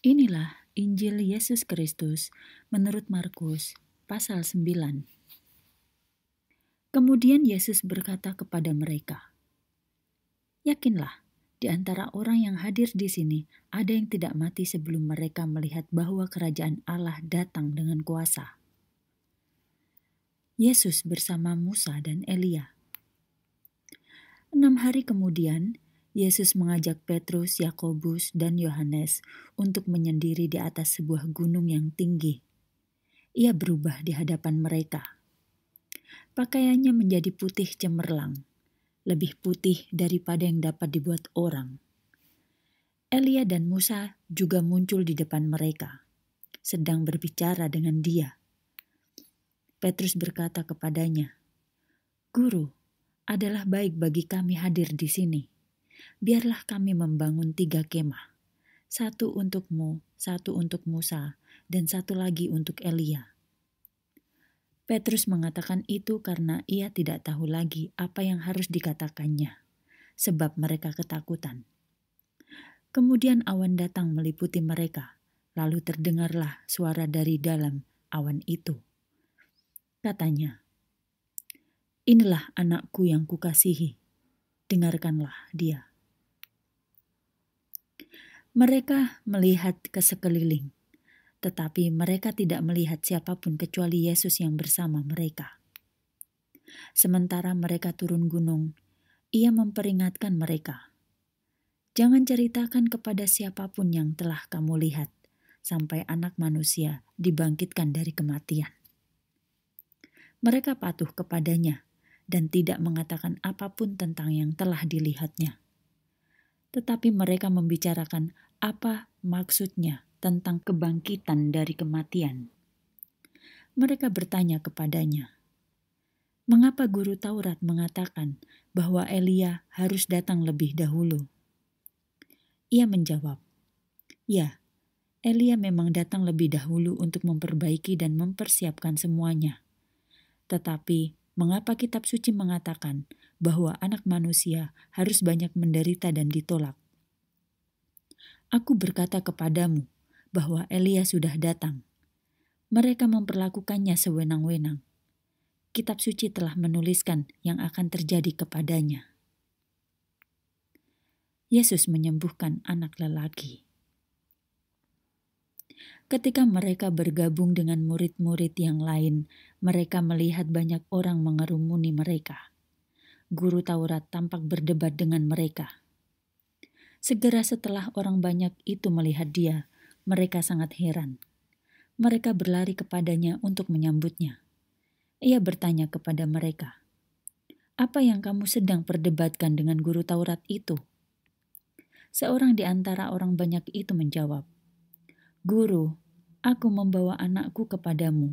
Inilah Injil Yesus Kristus menurut Markus pasal 9. Kemudian Yesus berkata kepada mereka, Yakinlah, di antara orang yang hadir di sini ada yang tidak mati sebelum mereka melihat bahwa kerajaan Allah datang dengan kuasa. Yesus bersama Musa dan Elia. Enam hari kemudian, Yesus mengajak Petrus, Yakobus, dan Yohanes untuk menyendiri di atas sebuah gunung yang tinggi. Ia berubah di hadapan mereka. Pakaiannya menjadi putih cemerlang, lebih putih daripada yang dapat dibuat orang. Elia dan Musa juga muncul di depan mereka, sedang berbicara dengan dia. Petrus berkata kepadanya, "Guru, adalah baik bagi kami hadir di sini." biarlah kami membangun tiga kemah. Satu untukmu, satu untuk Musa, dan satu lagi untuk Elia. Petrus mengatakan itu karena ia tidak tahu lagi apa yang harus dikatakannya, sebab mereka ketakutan. Kemudian awan datang meliputi mereka, lalu terdengarlah suara dari dalam awan itu. Katanya, "Inilah anakku yang kukasihi, dengarkanlah dia." Mereka melihat ke sekeliling, tetapi mereka tidak melihat siapapun kecuali Yesus yang bersama mereka. Sementara mereka turun gunung, ia memperingatkan mereka, "Jangan ceritakan kepada siapapun yang telah kamu lihat sampai Anak Manusia dibangkitkan dari kematian." Mereka patuh kepadanya dan tidak mengatakan apapun tentang yang telah dilihatnya tetapi mereka membicarakan apa maksudnya tentang kebangkitan dari kematian. Mereka bertanya kepadanya, "Mengapa guru Taurat mengatakan bahwa Elia harus datang lebih dahulu?" Ia menjawab, "Ya, Elia memang datang lebih dahulu untuk memperbaiki dan mempersiapkan semuanya, tetapi..." mengapa kitab suci mengatakan bahwa anak manusia harus banyak menderita dan ditolak. Aku berkata kepadamu bahwa Elia sudah datang. Mereka memperlakukannya sewenang-wenang. Kitab suci telah menuliskan yang akan terjadi kepadanya. Yesus menyembuhkan anak lelaki. Ketika mereka bergabung dengan murid-murid yang lain, mereka melihat banyak orang mengerumuni mereka. Guru Taurat tampak berdebat dengan mereka. Segera setelah orang banyak itu melihat dia, mereka sangat heran. Mereka berlari kepadanya untuk menyambutnya. Ia bertanya kepada mereka, "Apa yang kamu sedang perdebatkan dengan guru Taurat itu?" Seorang di antara orang banyak itu menjawab, "Guru, Aku membawa anakku kepadamu.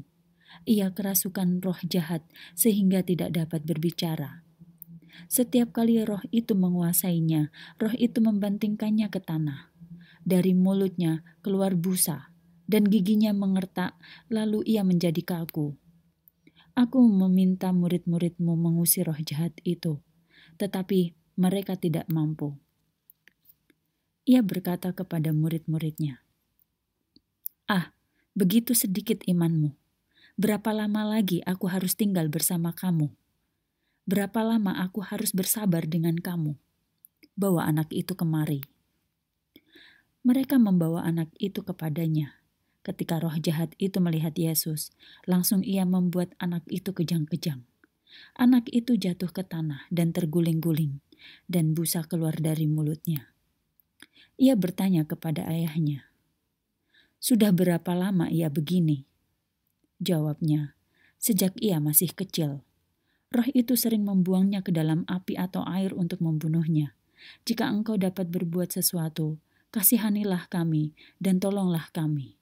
Ia kerasukan roh jahat sehingga tidak dapat berbicara. Setiap kali roh itu menguasainya, roh itu membantingkannya ke tanah. Dari mulutnya keluar busa, dan giginya mengertak, lalu ia menjadi kaku. Aku meminta murid-muridmu mengusir roh jahat itu, tetapi mereka tidak mampu. Ia berkata kepada murid-muridnya, Begitu sedikit imanmu. Berapa lama lagi aku harus tinggal bersama kamu? Berapa lama aku harus bersabar dengan kamu? Bawa anak itu kemari. Mereka membawa anak itu kepadanya. Ketika roh jahat itu melihat Yesus, langsung ia membuat anak itu kejang-kejang. Anak itu jatuh ke tanah dan terguling-guling, dan busa keluar dari mulutnya. Ia bertanya kepada ayahnya, sudah berapa lama ia begini? Jawabnya, sejak ia masih kecil. Roh itu sering membuangnya ke dalam api atau air untuk membunuhnya. Jika engkau dapat berbuat sesuatu, kasihanilah kami dan tolonglah kami.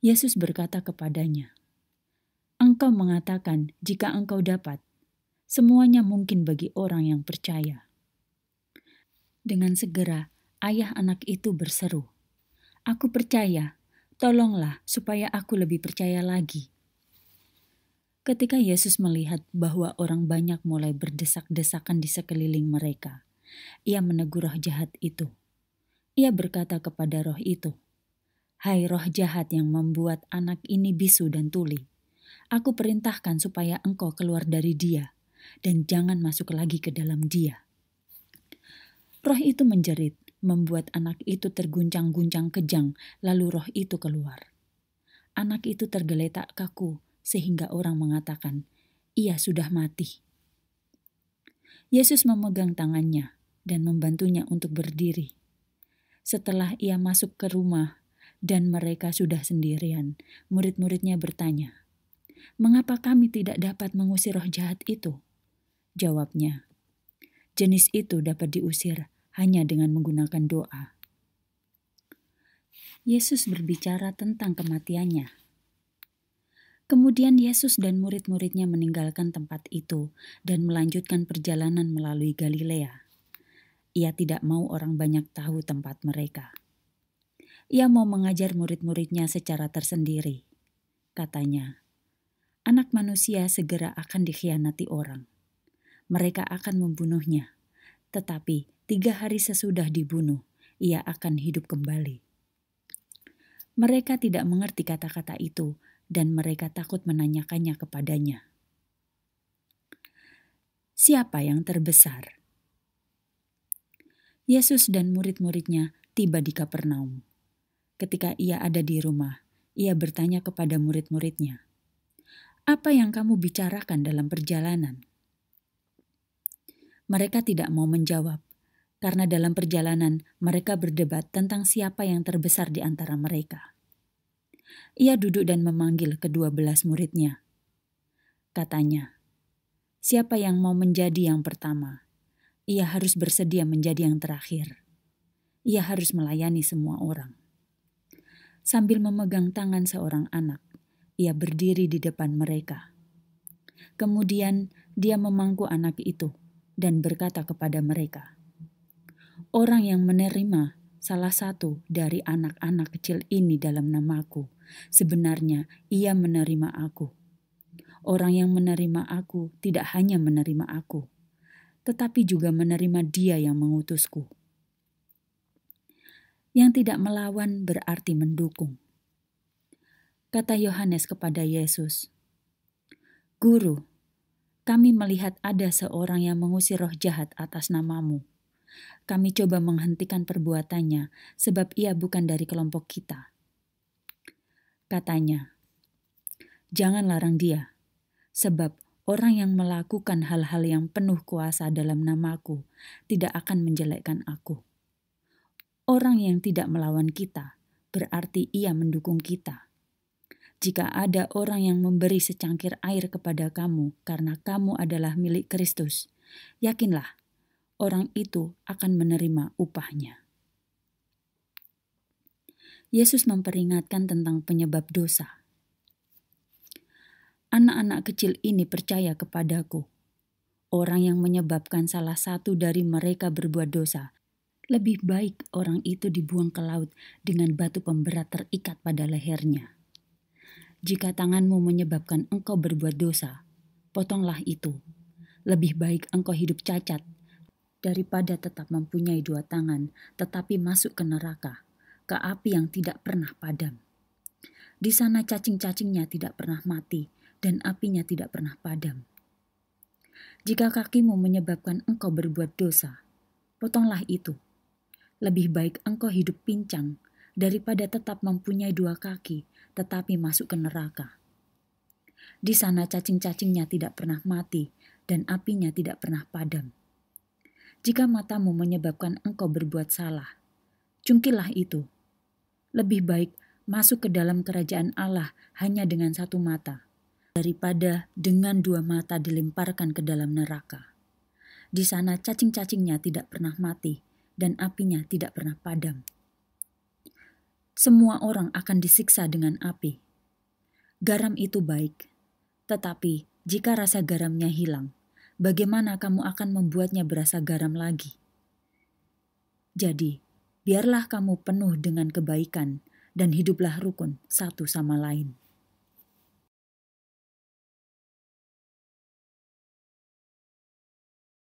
Yesus berkata kepadanya, Engkau mengatakan jika engkau dapat, semuanya mungkin bagi orang yang percaya. Dengan segera, ayah anak itu berseru, Aku percaya, tolonglah supaya aku lebih percaya lagi. Ketika Yesus melihat bahwa orang banyak mulai berdesak-desakan di sekeliling mereka, ia menegur roh jahat itu. Ia berkata kepada roh itu, Hai roh jahat yang membuat anak ini bisu dan tuli, aku perintahkan supaya engkau keluar dari dia dan jangan masuk lagi ke dalam dia. Roh itu menjerit, membuat anak itu terguncang-guncang kejang, lalu roh itu keluar. Anak itu tergeletak kaku, sehingga orang mengatakan, "Ia sudah mati." Yesus memegang tangannya dan membantunya untuk berdiri. Setelah ia masuk ke rumah dan mereka sudah sendirian, murid-muridnya bertanya, "Mengapa kami tidak dapat mengusir roh jahat itu?" Jawabnya, "Jenis itu dapat diusir hanya dengan menggunakan doa. Yesus berbicara tentang kematiannya. Kemudian Yesus dan murid-muridnya meninggalkan tempat itu dan melanjutkan perjalanan melalui Galilea. Ia tidak mau orang banyak tahu tempat mereka. Ia mau mengajar murid-muridnya secara tersendiri. Katanya, "Anak manusia segera akan dikhianati orang. Mereka akan membunuhnya, tetapi tiga hari sesudah dibunuh, ia akan hidup kembali. Mereka tidak mengerti kata-kata itu, dan mereka takut menanyakannya kepadanya. Siapa yang terbesar? Yesus dan murid-muridnya tiba di Kapernaum. Ketika ia ada di rumah, ia bertanya kepada murid-muridnya, "Apa yang kamu bicarakan dalam perjalanan?" Mereka tidak mau menjawab, karena dalam perjalanan mereka berdebat tentang siapa yang terbesar di antara mereka. Ia duduk dan memanggil kedua belas muridnya. Katanya, siapa yang mau menjadi yang pertama? Ia harus bersedia menjadi yang terakhir. Ia harus melayani semua orang. Sambil memegang tangan seorang anak, ia berdiri di depan mereka. Kemudian dia memangku anak itu dan berkata kepada mereka, Orang yang menerima salah satu dari anak-anak kecil ini dalam namaku, sebenarnya ia menerima aku. Orang yang menerima aku tidak hanya menerima aku, tetapi juga menerima dia yang mengutusku. Yang tidak melawan berarti mendukung. Kata Yohanes kepada Yesus, "Guru, kami melihat ada seorang yang mengusir roh jahat atas namamu. Kami coba menghentikan perbuatannya, sebab ia bukan dari kelompok kita. Katanya, "Jangan larang dia, sebab orang yang melakukan hal-hal yang penuh kuasa dalam namaku tidak akan menjelekkan aku. Orang yang tidak melawan kita berarti ia mendukung kita." Jika ada orang yang memberi secangkir air kepada kamu karena kamu adalah milik Kristus, yakinlah orang itu akan menerima upahnya. Yesus memperingatkan tentang penyebab dosa. Anak-anak kecil ini percaya kepadaku. Orang yang menyebabkan salah satu dari mereka berbuat dosa, lebih baik orang itu dibuang ke laut dengan batu pemberat terikat pada lehernya. Jika tanganmu menyebabkan engkau berbuat dosa, potonglah itu. Lebih baik engkau hidup cacat daripada tetap mempunyai dua tangan, tetapi masuk ke neraka, ke api yang tidak pernah padam. Di sana cacing-cacingnya tidak pernah mati, dan apinya tidak pernah padam. Jika kakimu menyebabkan engkau berbuat dosa, potonglah itu. Lebih baik engkau hidup pincang daripada tetap mempunyai dua kaki, tetapi masuk ke neraka. Di sana cacing-cacingnya tidak pernah mati, dan apinya tidak pernah padam. Jika matamu menyebabkan engkau berbuat salah, cungkilah itu. Lebih baik masuk ke dalam kerajaan Allah hanya dengan satu mata, daripada dengan dua mata dilemparkan ke dalam neraka. Di sana cacing-cacingnya tidak pernah mati, dan apinya tidak pernah padam. Semua orang akan disiksa dengan api. Garam itu baik, tetapi jika rasa garamnya hilang, bagaimana kamu akan membuatnya berasa garam lagi? Jadi, biarlah kamu penuh dengan kebaikan dan hiduplah rukun satu sama lain.